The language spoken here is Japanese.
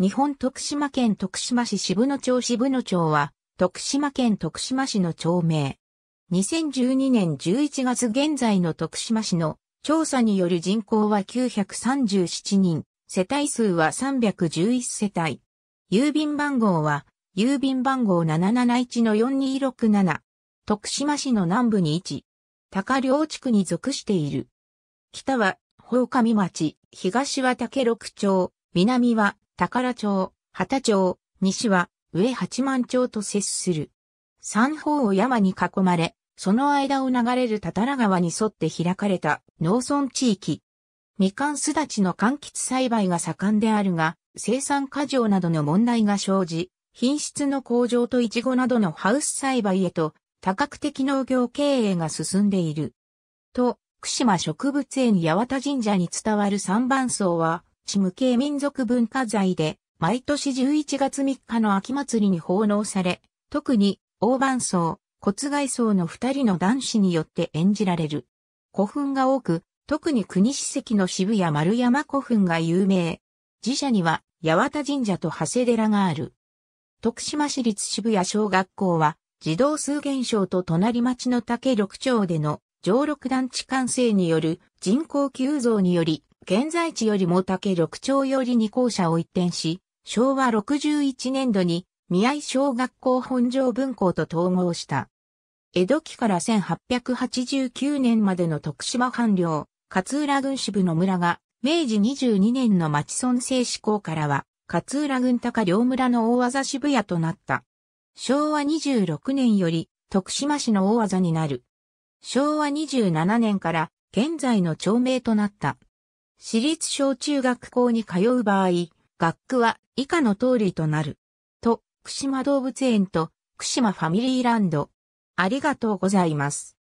日本徳島県徳島市渋野町渋野町は、徳島県徳島市の町名。2012年11月現在の徳島市の調査による人口は937人、世帯数は311世帯。郵便番号は、郵便番号771-4267。徳島市の南部に位置。高梁地区に属している。北は、宝上町、東は竹六町、南は、宝町、畑町、西は上八幡町と接する。三方を山に囲まれ、その間を流れる多々良川に沿って開かれた農村地域。みかんすだちの柑橘栽培が盛んであるが、生産過剰などの問題が生じ、品質の向上とイチゴなどのハウス栽培へと多角的農業経営が進んでいる。と、福島植物園八幡神社に伝わる三番荘は、地無形民族文化財で、毎年11月3日の秋祭りに奉納され、特に、大伴奏、骨外奏の二人の男子によって演じられる。古墳が多く、特に国史跡の渋谷丸山古墳が有名。寺社には、八幡神社と長谷寺がある。徳島市立渋谷小学校は、児童数減少と隣町の竹六町での上六団地完成による人口急増により、現在地よりも竹緑町より2校舎を一転し、昭和61年度に宮井小学校本庄分校と統合した。江戸期から1889年までの徳島藩領、勝浦郡支部の村が、明治22年の町村制施行からは、勝浦郡高両村の大技支部屋となった。昭和26年より、徳島市の大技になる。昭和27年から、現在の町名となった。私立小中学校に通う場合、学区は以下の通りとなる。と、福島動物園と、福島ファミリーランド。ありがとうございます。